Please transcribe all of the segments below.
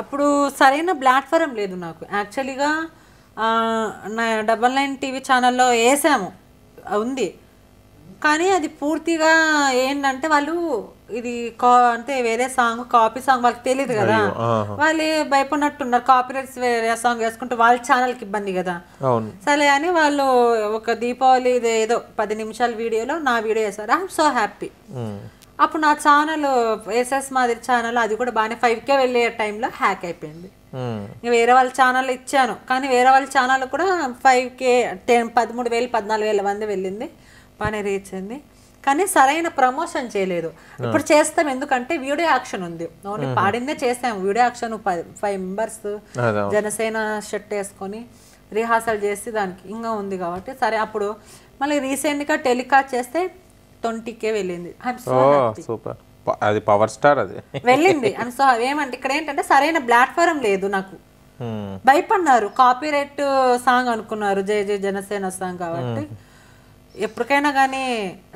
అప్పుడు సరైన ప్లాట్ఫారం లేదు నాకు యాక్చువల్గా నా డబల్ నైన్ టీవీ ఛానల్లో వేసాము ఉంది కానీ అది పూర్తిగా ఏంటంటే వాళ్ళు ఇది కా అంటే వేరే సాంగ్ కాపీ సాంగ్ వాళ్ళకి తెలియదు కదా వాళ్ళు భయపడినట్టున్నారు కాపీ రైట్స్ వేరే సాంగ్ వేసుకుంటే వాళ్ళ ఛానల్కి ఇబ్బంది కదా సరే అని వాళ్ళు ఒక దీపావళి ఏదో పది నిమిషాల వీడియోలో నా వీడియో వేసారు ఐఎమ్ సో హ్యాపీ అప్పుడు నా ఛానల్ ఎస్ఎస్ మాదిరి ఛానల్ అది కూడా బాగానే ఫైవ్కే వెళ్ళే టైంలో హ్యాక్ అయిపోయింది వేరే వాళ్ళ ఛానల్ ఇచ్చాను కానీ వేరే వాళ్ళ ఛానల్ కూడా ఫైవ్ కే టెన్ పదమూడు వేలు పద్నాలుగు వేల మంది వెళ్ళింది బాగానే రీచ్ అయింది కానీ సరైన ప్రమోషన్ చేయలేదు ఇప్పుడు చేస్తాం ఎందుకంటే వీడియో యాక్షన్ ఉంది ఓన్లీ పాడిందే చేస్తాం video action five members Janasena shirt వేసుకొని రిహార్సల్ చేసి దానికి ఇంకా ఉంది కాబట్టి సరే అప్పుడు మళ్ళీ రీసెంట్గా టెలికాస్ట్ చేస్తే తొంటికే వెళ్ళింది సూపర్ అది పవర్ స్టార్ అది వెళ్ళింది అండ్ సో ఏమంటే ఇక్కడ ఏంటంటే సరైన ప్లాట్ఫారం లేదు నాకు భయపడినారు రైట్ సాంగ్ అనుకున్నారు జయ జయ జనసేన సాంగ్ కాబట్టి ఎప్పటికైనా కానీ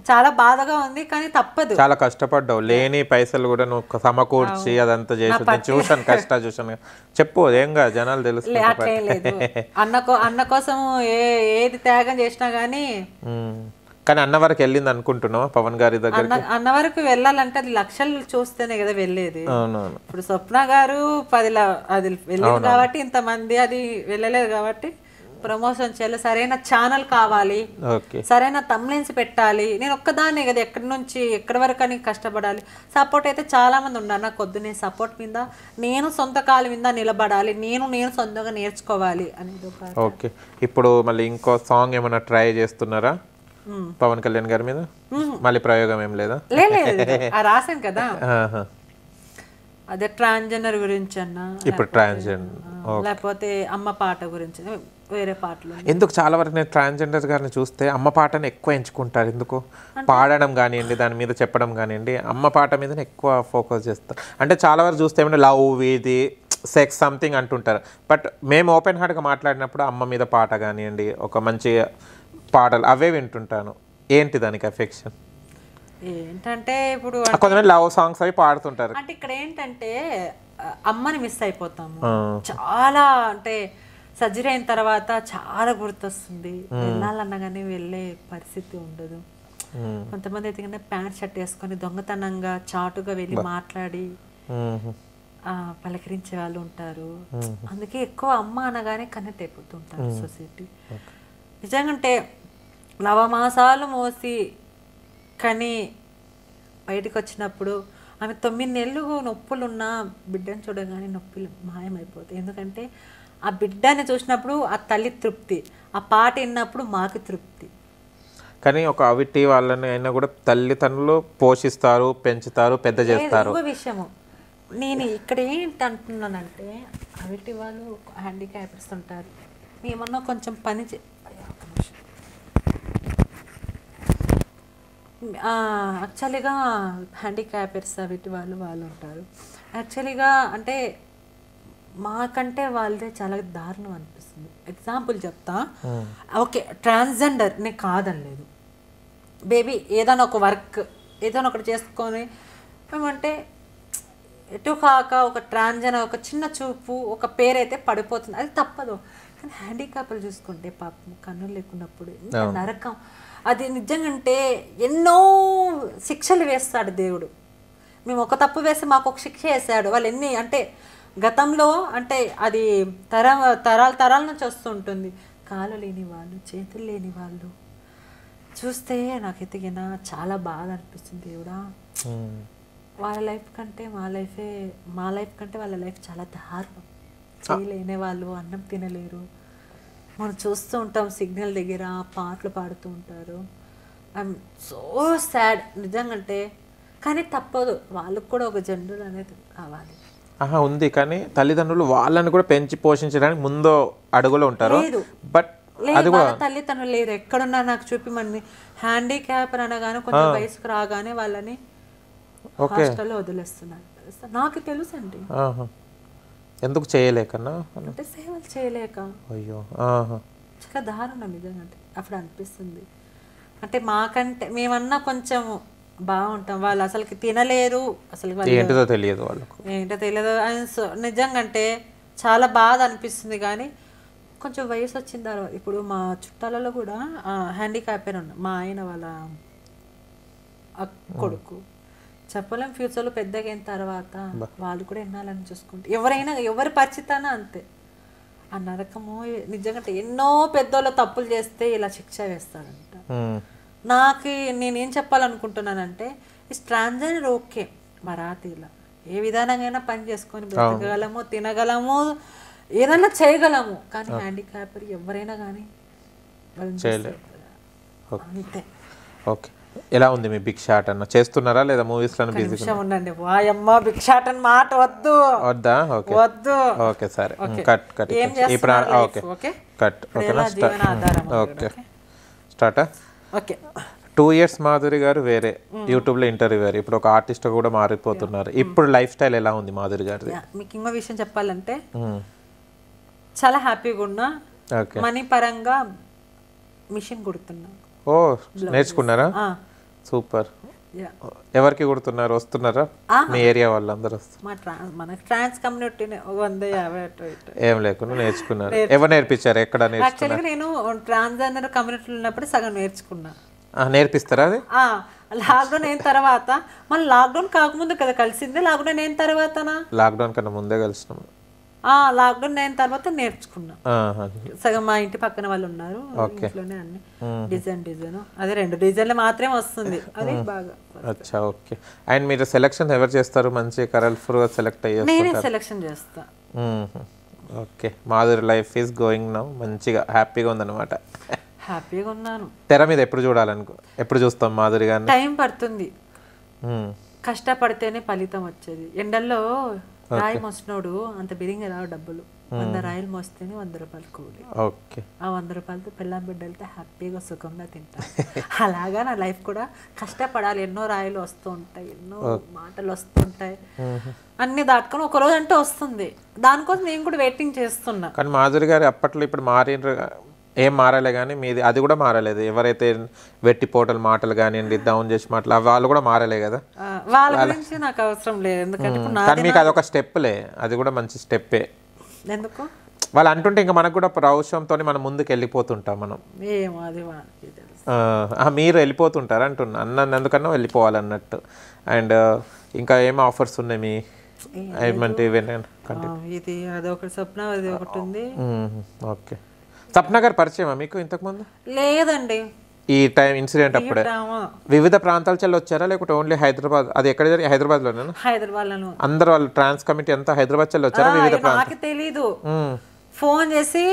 చాలా బాధగా ఉంది కానీ తప్పదు చాలా కష్టపడ్డావు లేని పైసలు కూడా నువ్వు సమకూర్చి అదంతా చేసి చూసాను కష్ట చూసాను చెప్పు ఏం కాదు జనాలు తెలుసు అన్న అన్న కోసం ఏ ఏది త్యాగం చేసినా కానీ కానీ అన్నవరకు వెళ్ళింది అనుకుంటున్నాం పవన్ గారి దగ్గర అన్నవరకు వెళ్ళాలంటే అది లక్షలు చూస్తేనే కదా వెళ్ళేది ఇప్పుడు స్వప్న గారు పది అది వెళ్ళింది కాబట్టి ఇంతమంది అది వెళ్ళలేదు కాబట్టి ప్రమోషన్ చేయాలి సరైన ఛానల్ కావాలి సరైన తమ్లెన్స్ పెట్టాలి నేను ఒక్కదాన్నే కదా ఎక్కడి నుంచి ఎక్కడి వరకు అని కష్టపడాలి సపోర్ట్ అయితే చాలా మంది ఉన్నారు నాకు కొద్ది నేను సపోర్ట్ మీద నేను సొంత కాలు మీద నిలబడాలి నేను నేను సొంతంగా నేర్చుకోవాలి అనేది ఓకే ఇప్పుడు మళ్ళీ ఇంకో సాంగ్ ఏమైనా ట్రై చేస్తున్నారా పవన్ కళ్యాణ్ గారి మీద మళ్ళీ ప్రయోగం ఏం లేదా రాశాను కదా అదే ట్రాన్స్జెండర్ గురించి అన్న ఇప్పుడు ట్రాన్స్జెండర్ లేకపోతే అమ్మ పాట గురించి వేరే పాటలు ఎందుకు చాలా వరకు నేను ట్రాన్స్జెండర్ గారిని చూస్తే అమ్మ పాటను ఎక్కువ ఎంచుకుంటారు ఎందుకు పాడడం కానివ్వండి దాని మీద చెప్పడం కానివ్వండి అమ్మ పాట మీద ఎక్కువ ఫోకస్ చేస్తారు అంటే చాలా వరకు చూస్తే ఏమంటే లవ్ ఇది సెక్స్ సంథింగ్ అంటుంటారు బట్ మేము ఓపెన్ హార్ట్గా మాట్లాడినప్పుడు అమ్మ మీద పాట కానివ్వండి ఒక మంచి పాటలు అవే వింటుంటాను ఏంటి దానికి అఫెక్షన్ ఏంటంటే ఇప్పుడు కొంతమంది లవ్ సాంగ్స్ అవి పాడుతుంటారు అంటే ఇక్కడ ఏంటంటే అమ్మని మిస్ అయిపోతాము చాలా అంటే సర్జరీ అయిన తర్వాత చాలా గుర్తొస్తుంది వెళ్ళాలన్నా కానీ వెళ్ళే పరిస్థితి ఉండదు కొంతమంది అయితే ప్యాంట్ షర్ట్ వేసుకొని దొంగతనంగా చాటుగా వెళ్ళి మాట్లాడి పలకరించే వాళ్ళు ఉంటారు అందుకే ఎక్కువ అమ్మ అనగానే కనెక్ట్ అయిపోతుంటారు సొసైటీ నిజంగా అంటే నవమాసాలు మోసి కానీ బయటకు వచ్చినప్పుడు ఆమె తొమ్మిది నెలలు నొప్పులున్నా బిడ్డను చూడగానే నొప్పులు మాయమైపోతాయి ఎందుకంటే ఆ బిడ్డని చూసినప్పుడు ఆ తల్లి తృప్తి ఆ పాట విన్నప్పుడు మాకు తృప్తి కానీ ఒక అవిటి వాళ్ళని అయినా కూడా తల్లిదండ్రులు పోషిస్తారు పెంచుతారు పెద్ద చేస్తారు విషయము నేను ఇక్కడ ఏంటి అంటున్నానంటే అవిటి వాళ్ళు హ్యాండిక్యాప్స్ ఉంటారు ఏమన్నా కొంచెం పని యాక్చువల్గా హ్యాండిక్యాపర్స్ అవి వాళ్ళు వాళ్ళు ఉంటారు యాక్చువల్గా అంటే మాకంటే వాళ్ళదే చాలా దారుణం అనిపిస్తుంది ఎగ్జాంపుల్ చెప్తా ఓకే ట్రాన్స్జెండర్ నేను కాదనలేదు బేబీ ఏదైనా ఒక వర్క్ ఏదైనా ఒకటి చేసుకొని ఏమంటే ఎటు కాక ఒక ట్రాన్స్జెండర్ ఒక చిన్న చూపు ఒక పేరైతే పడిపోతుంది అది తప్పదు కానీ హ్యాండిక్యాప్లు చూసుకుంటే పాపం కన్నులు లేకున్నప్పుడు నరకం అది నిజంగంటే ఎన్నో శిక్షలు వేస్తాడు దేవుడు మేము ఒక తప్పు వేసి మాకు ఒక శిక్ష వేసాడు వాళ్ళు ఎన్ని అంటే గతంలో అంటే అది తర తరాల తరాల నుంచి వస్తుంటుంది కాలు లేని వాళ్ళు చేతులు లేని వాళ్ళు చూస్తే నాకు ఎతికిన చాలా బాధ అనిపిస్తుంది దేవుడా వాళ్ళ లైఫ్ కంటే మా లైఫే మా లైఫ్ కంటే వాళ్ళ లైఫ్ చాలా దారుణం చేయలేని వాళ్ళు అన్నం తినలేరు మనం చూస్తూ ఉంటాం సిగ్నల్ దగ్గర పాటలు పాడుతూ ఉంటారు ఐఎమ్ సో సాడ్ నిజంగంటే కానీ తప్పదు వాళ్ళకు కూడా ఒక జనరల్ అనేది కావాలి ఆహా ఉంది కానీ తల్లిదండ్రులు వాళ్ళని కూడా పెంచి పోషించడానికి ముందు అడుగులో ఉంటారు బట్ లేదు తల్లిదండ్రులు లేరు ఎక్కడున్నా నాకు చూపి మన హ్యాండిక్యాప్ అనగానే కొంచెం వయసుకు రాగానే వాళ్ళని హాస్టల్లో వదిలేస్తున్నారు నాకు తెలుసు అండి ఎందుకు చేయలేకనా అంటే సేవలు చేయలేక అయ్యో చాలా దారుణం నిజంగా అప్పుడు అనిపిస్తుంది అంటే మాకంటే మేమన్నా కొంచెం బాగుంటాం వాళ్ళు అసలుకి తినలేరు అసలు ఏంటో తెలియదు వాళ్ళకు ఏంటో తెలియదు నిజంగా అంటే చాలా బాధ అనిపిస్తుంది కానీ కొంచెం వయసు వచ్చిన తర్వాత ఇప్పుడు మా చుట్టాలలో కూడా హ్యాండిక్యాప్ అయిన మా ఆయన వాళ్ళ కొడుకు చెప్పలేం ఫ్యూచర్లో పెద్దగా అయిన తర్వాత వాళ్ళు కూడా ఎన్నాలని చూసుకుంటారు ఎవరైనా ఎవరి పరిచితాన అంతే ఆ నరకము నిజంగా ఎన్నో పెద్దోళ్ళ తప్పులు చేస్తే ఇలా శిక్ష వేస్తారంట నాకు నేనేం చెప్పాలనుకుంటున్నానంటే ఈ ట్రాన్జెండర్ ఓకే మరాతీల ఏ విధానంగా పని చేసుకొని బ్రతకగలము తినగలము ఏదన్నా చేయగలము కానీ హ్యాండిక్యాప్ ఎవరైనా కానీ అంతే ఓకే ఎలా ఉంది మీ షాట్ అన్న చేస్తున్నారా లేదా మూవీస్ లో బిజీగా ఉండండి అని మాట వద్దు వద్దా ఓకే వద్దు ఓకే సరే కట్ కట్ ఈ ఓకే కట్ ఓకే ఓకే స్టార్టా ఓకే టూ ఇయర్స్ మాధురి గారు వేరే యూట్యూబ్లో ఇంటర్వ్యూయర్ ఇప్పుడు ఒక ఆర్టిస్ట్ కూడా మారిపోతున్నారు ఇప్పుడు లైఫ్ స్టైల్ ఎలా ఉంది మాధురి గారిది మీకు ఇంకో విషయం చెప్పాలంటే చాలా హ్యాపీగా ఉన్నా మనీ పరంగా మిషన్ కుడుతున్నా ఓ నేర్చుకున్నారా సూపర్ ఎవరికి కుడుతున్నారు వస్తున్నారా మీ ఏరియా వాళ్ళందరూ ట్రాన్స్ కమ్యూనిటీ వంద ఏం లేకుండా నేర్చుకున్నారు ఎవరు నేర్పించారు ఎక్కడ నేర్చుకున్నారు నేను ట్రాన్స్జెండర్ కమ్యూనిటీలో ఉన్నప్పుడు సగం నేర్చుకున్నా నేర్పిస్తారా అది లాక్డౌన్ అయిన తర్వాత మన లాక్డౌన్ కాకముందు కదా కలిసింది లాక్డౌన్ అయిన తర్వాతనా లాక్డౌన్ కన్నా ముందే కలిసినాము లాక్డౌన్ అయిన తర్వాత నేర్చుకున్నా సగం మా ఇంటి పక్కన వాళ్ళు ఉన్నారు ఇంట్లోనే అన్ని డిజైన్ డిజైన్ అదే రెండు డిజైన్లు మాత్రమే వస్తుంది అది బాగా అచ్చా ఓకే అండ్ మీరు సెలెక్షన్ ఎవరు చేస్తారు మంచి కలర్ఫుల్ గా సెలెక్ట్ అయ్యారు నేనే సెలెక్షన్ చేస్తా okay Madhuri life is going now మంచిగా హ్యాపీగా ఉందన్నమాట హ్యాపీగా ఉన్నాను తెర మీద ఎప్పుడు చూడాలనుకో ఎప్పుడు చూస్తాం మాధురి గారిని టైం పడుతుంది కష్టపడితేనే ఫలితం వచ్చేది ఎండల్లో రాయి మోసినోడు అంత బిరింగ రావు డబ్బులు వంద రాయలు మోస్తేనే వంద రూపాయలు కూలి ఆ వంద రూపాయలతో పిల్లం బిడ్డలతో హ్యాపీగా సుఖంగా తింటాను అలాగా నా లైఫ్ కూడా కష్టపడాలి ఎన్నో రాయలు వస్తూ ఉంటాయి ఎన్నో మాటలు వస్తుంటాయి అన్ని దాటుకొని ఒక రోజు అంటే వస్తుంది దానికోసం నేను కూడా వెయిటింగ్ చేస్తున్నా కానీ మాధురి గారు అప్పట్లో ఇప్పుడు మారిన ఏం మారలే కానీ మీది అది కూడా మారలేదు ఎవరైతే వెట్టి పోటలు మాటలు కానివ్వండి డౌన్ చేసి మాటలు వాళ్ళు కూడా మారలే కదా నాకు అవసరం లేదు ఎందుకంటే కానీ మీకు అదొక స్టెప్లే అది కూడా మంచి స్టెప్పే ఎందుకు వాళ్ళు అంటుంటే ఇంకా మనకు కూడా ప్రౌషంతో మనం ముందుకు వెళ్ళిపోతుంటాం మనం మీరు వెళ్ళిపోతుంటారు అంటున్నా అన్న ఎందుకన్నా వెళ్ళిపోవాలన్నట్టు అండ్ ఇంకా ఏం ఆఫర్స్ ఉన్నాయి మీ ఏమంటే ఇది అదొకటి స్వప్న అది ఒకటి ఉంది ఓకే తప్నగర్ పరిచయమా మీకు ఇంతకుముందు లేదండి ఈ టైం ఇన్సిడెంట్ అప్పుడే వివిధ ప్రాంతాల చెల్లి వచ్చారా లేకపోతే ఓన్లీ హైదరాబాద్ అది ఎక్కడ జరిగి హైదరాబాద్ లోనే హైదరాబాద్ లో అందరు వాళ్ళు ట్రాన్స్ కమిటీ అంతా హైదరాబాద్ చెల్లి వచ్చారా వివిధ నాకు తెలీదు ఫోన్ చేసి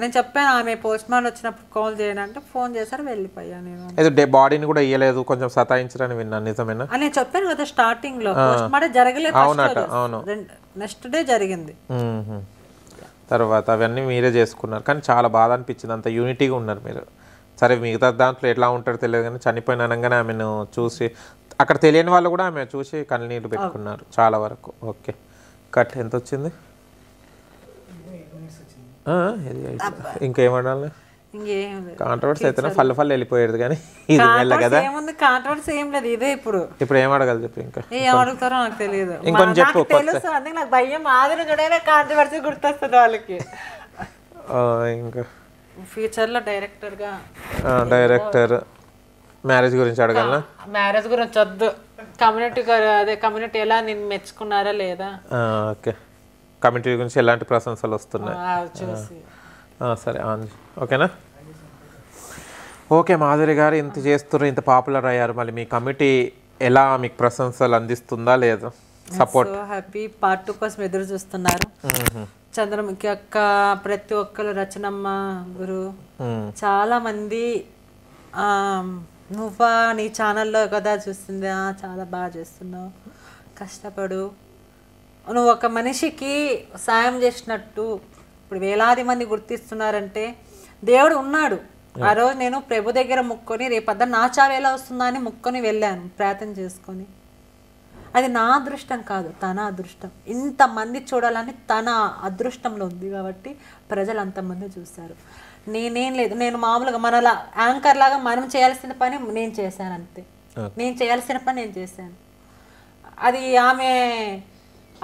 నేను చెప్పాను ఆమె పోస్ట్ మార్ వచ్చినప్పుడు కాల్ చేయాలంటే ఫోన్ చేశారు వెళ్ళిపోయాను నేను ఏదో డే బాడీని కూడా ఇయ్యలేదు కొంచెం సతాయించరని విన్నాను నిజమేనా నేను చెప్పాను కదా స్టార్టింగ్ లో పోస్ట్ మార్టం జరగలేదు అవునట అవును నెక్స్ట్ డే జరిగింది తర్వాత అవన్నీ మీరే చేసుకున్నారు కానీ చాలా బాధ అనిపించింది అంత యూనిటీగా ఉన్నారు మీరు సరే మిగతా దాంట్లో ఎట్లా ఉంటారో తెలియదు కానీ చనిపోయిన అనగానే ఆమెను చూసి అక్కడ తెలియని వాళ్ళు కూడా ఆమె చూసి కన్నీళ్ళు పెట్టుకున్నారు చాలా వరకు ఓకే కట్ ఎంత వచ్చింది ఇంకేమడాలి కాంట్రవర్సీ అయితే ఫల్ ఫల్ వెళ్ళిపోయేది కానీ ఇది వెళ్ళ కదా ఏముంది కాంట్రవర్సీ ఏం లేదు ఇదే ఇప్పుడు ఇప్పుడు ఏం అడగాలి చెప్పు ఇంకా ఏం అడుగుతారో నాకు తెలియదు ఇంకొంచెం చెప్పు తెలుసు అందుకే నాకు భయం ఆదిరి కూడా కాంట్రవర్సీ గుర్తొస్తుంది వాళ్ళకి ఇంకా ఫ్యూచర్లో లో డైరెక్టర్ మ్యారేజ్ గురించి అడగాల మ్యారేజ్ గురించి వద్దు కమ్యూనిటీ అదే కమ్యూనిటీ ఎలా నేను మెచ్చుకున్నారా లేదా ఓకే కమ్యూనిటీ గురించి ఎలాంటి ప్రశంసలు వస్తున్నాయి చూసి సరే ఆన్ ఓకేనా ఓకే మాధురి గారు ఇంత చేస్తున్నారు ఇంత పాపులర్ అయ్యారు మళ్ళీ మీ కమిటీ ఎలా మీకు ప్రశంసలు అందిస్తుందా లేదా సపోర్ట్ హ్యాపీ పార్ట్ టూ కోసం ఎదురు చూస్తున్నారు చంద్రముఖి యొక్క ప్రతి ఒక్కరు రచనమ్మ గురు చాలా మంది నువ్వా నీ ఛానల్లో కదా చూస్తుంది చాలా బాగా చేస్తున్నావు కష్టపడు నువ్వు ఒక మనిషికి సాయం చేసినట్టు ఇప్పుడు వేలాది మంది గుర్తిస్తున్నారంటే దేవుడు ఉన్నాడు ఆ రోజు నేను ప్రభు దగ్గర ముక్కొని రేపద్ద నా చావేలా వస్తుందా అని ముక్కొని వెళ్ళాను ప్రార్థన చేసుకొని అది నా అదృష్టం కాదు తన అదృష్టం ఇంతమంది చూడాలని తన అదృష్టంలో ఉంది కాబట్టి ప్రజలు అంతమంది చూశారు నేనేం లేదు నేను మామూలుగా మనలా యాంకర్ లాగా మనం చేయాల్సిన పని నేను చేశాను అంతే నేను చేయాల్సిన పని నేను చేశాను అది ఆమె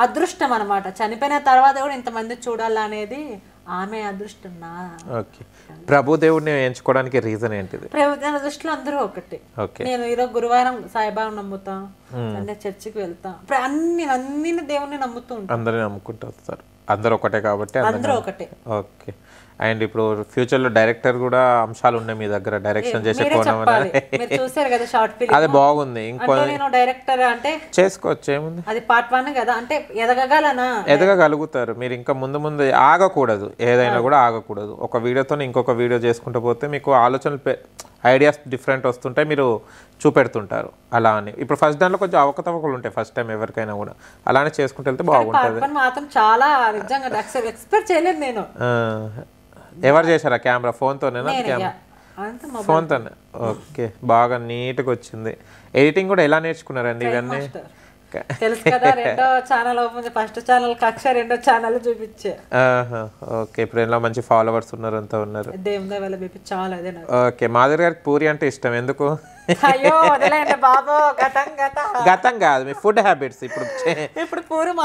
అదృష్టం అనమాట చనిపోయిన తర్వాత కూడా ఇంతమంది చూడాలనేది ఆమె అదృష్టం నా ఓకే ప్రభుదేవుడిని ఎంచుకోవడానికి రీజన్ ఏంటిది నా దృష్టిలో అందరూ ఒకటి నేను ఈరోజు గురువారం సాయిబాబు నమ్ముతాం చర్చికి వెళ్తాం అన్ని అన్ని దేవుణ్ణి నమ్ముతూ ఉంటాను అందరూ నమ్ముకుంటూ వస్తారు అందరు ఒకటే కాబట్టి ఓకే అండ్ ఇప్పుడు ఫ్యూచర్ లో డైరెక్టర్ కూడా అంశాలు ఉన్నాయి మీ దగ్గర డైరెక్షన్ చేసే కోణం చూసారు కదా షార్ట్ ఫిల్మ్ అది బాగుంది ఇంకో డైరెక్టర్ అంటే చేసుకోవచ్చు ఏముంది అది పార్ట్ వన్ కదా అంటే ఎదగగలనా ఎదగగలుగుతారు మీరు ఇంకా ముందు ముందు ఆగకూడదు ఏదైనా కూడా ఆగకూడదు ఒక వీడియోతో ఇంకొక వీడియో చేసుకుంటూ పోతే మీకు ఆలోచనలు ఐడియాస్ డిఫరెంట్ వస్తుంటాయి మీరు చూపెడుతుంటారు అలా అని ఇప్పుడు ఫస్ట్ దానిలో కొంచెం అవకతవకలు ఉంటాయి ఫస్ట్ టైం ఎవరికైనా కూడా అలానే చేసుకుంటూ వెళ్తే బాగుంటుంది మాత్రం చాలా నిజంగా ఎక్స్పెక్ట్ చేయలేదు నేను ఎవరు చేశారా కెమెరా ఫోన్తోనేనా కెమెరా ఫోన్తోనే ఓకే బాగా నీట్గా వచ్చింది ఎడిటింగ్ కూడా ఎలా నేర్చుకున్నారండి ఇవన్నీ తెలుసు కదా రెండో ఛానల్ ఓపెన్ ఫస్ట్ ఛానల్ కక్ష రెండో ఛానల్ చూపించే ఓకే ఇప్పుడు ఇలా మంచి ఫాలోవర్స్ ఉన్నారు అంతా ఉన్నారు దేవుదా వాళ్ళ బేబీ చాలా అదే ఓకే మాధురి గారికి పూరి అంటే ఇష్టం ఎందుకు అయ్యో వదిలేండి బాబో గతం గతం గతం కాదు మీ ఫుడ్ హ్యాబిట్స్ ఇప్పుడు ఇప్పుడు పూరి